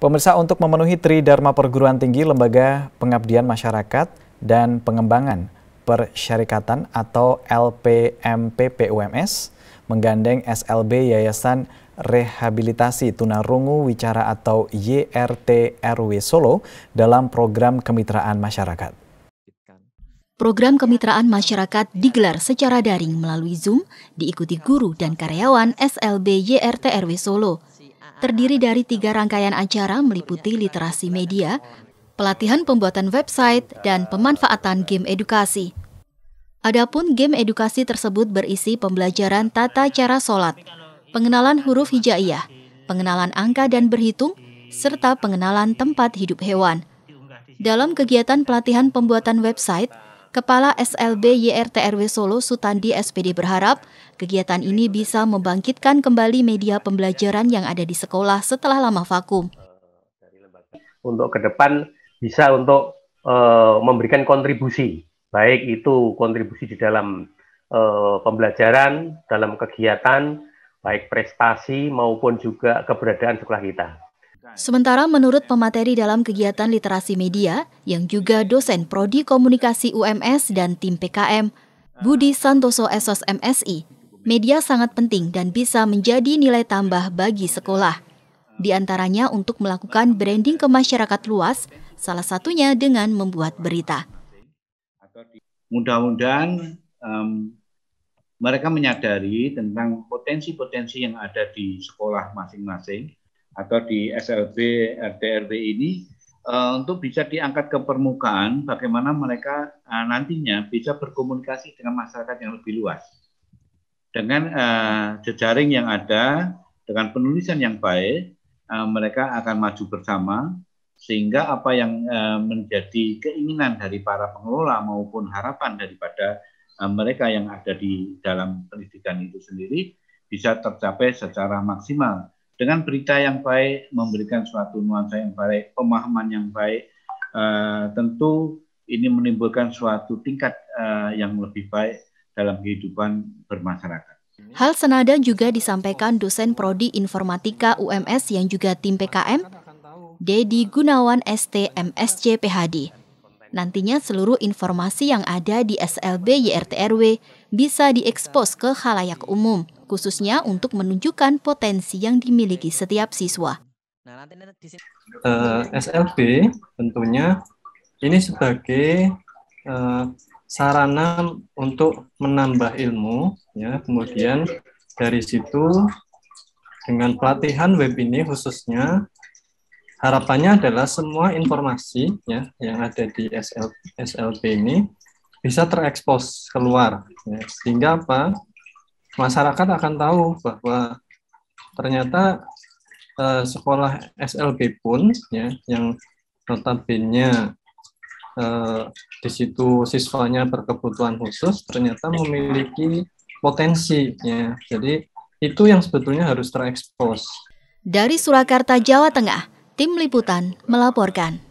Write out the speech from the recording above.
Pemirsa untuk memenuhi tri dharma perguruan tinggi Lembaga Pengabdian Masyarakat dan Pengembangan Persyarikatan atau LPMP PUMS menggandeng SLB Yayasan Rehabilitasi Tunarungu Wicara atau YRT RW Solo dalam program kemitraan masyarakat. Program kemitraan masyarakat digelar secara daring melalui Zoom, diikuti guru dan karyawan SLB YRTRW Solo. Terdiri dari tiga rangkaian acara meliputi literasi media, pelatihan pembuatan website, dan pemanfaatan game edukasi. Adapun game edukasi tersebut berisi pembelajaran tata cara sholat, pengenalan huruf hijaiyah, pengenalan angka dan berhitung, serta pengenalan tempat hidup hewan. Dalam kegiatan pelatihan pembuatan website, Kepala SLB YRTRW Solo Sutandi SPD berharap kegiatan ini bisa membangkitkan kembali media pembelajaran yang ada di sekolah setelah lama vakum. Untuk ke depan bisa untuk uh, memberikan kontribusi, baik itu kontribusi di dalam uh, pembelajaran, dalam kegiatan, baik prestasi maupun juga keberadaan sekolah kita. Sementara menurut pemateri dalam kegiatan literasi media, yang juga dosen Prodi Komunikasi UMS dan tim PKM, Budi Santoso Esos MSI, media sangat penting dan bisa menjadi nilai tambah bagi sekolah. Di antaranya untuk melakukan branding ke masyarakat luas, salah satunya dengan membuat berita. Mudah-mudahan um, mereka menyadari tentang potensi-potensi yang ada di sekolah masing-masing, atau di SLB RTRW ini uh, untuk bisa diangkat ke permukaan bagaimana mereka uh, nantinya bisa berkomunikasi dengan masyarakat yang lebih luas dengan uh, jejaring yang ada dengan penulisan yang baik uh, mereka akan maju bersama sehingga apa yang uh, menjadi keinginan dari para pengelola maupun harapan daripada uh, mereka yang ada di dalam pendidikan itu sendiri bisa tercapai secara maksimal dengan berita yang baik, memberikan suatu nuansa yang baik, pemahaman yang baik, uh, tentu ini menimbulkan suatu tingkat uh, yang lebih baik dalam kehidupan bermasyarakat. Hal senada juga disampaikan dosen prodi informatika UMS yang juga tim PKM, Dedi Gunawan ST MSC PHD. Nantinya seluruh informasi yang ada di SLB YRTRW bisa diekspos ke halayak umum khususnya untuk menunjukkan potensi yang dimiliki setiap siswa. Uh, nah, eh, SLB tentunya ini sebagai uh, sarana untuk menambah ilmu, ya. Kemudian dari situ dengan pelatihan web ini khususnya harapannya adalah semua informasi ya yang ada di SLB ini bisa terekspos keluar ya. sehingga apa masyarakat akan tahu bahwa ternyata eh, sekolah SLB pun ya yang notabene eh, di situ siswanya berkebutuhan khusus ternyata memiliki potensi ya. Jadi itu yang sebetulnya harus terekspos. Dari Surakarta, Jawa Tengah, tim liputan melaporkan.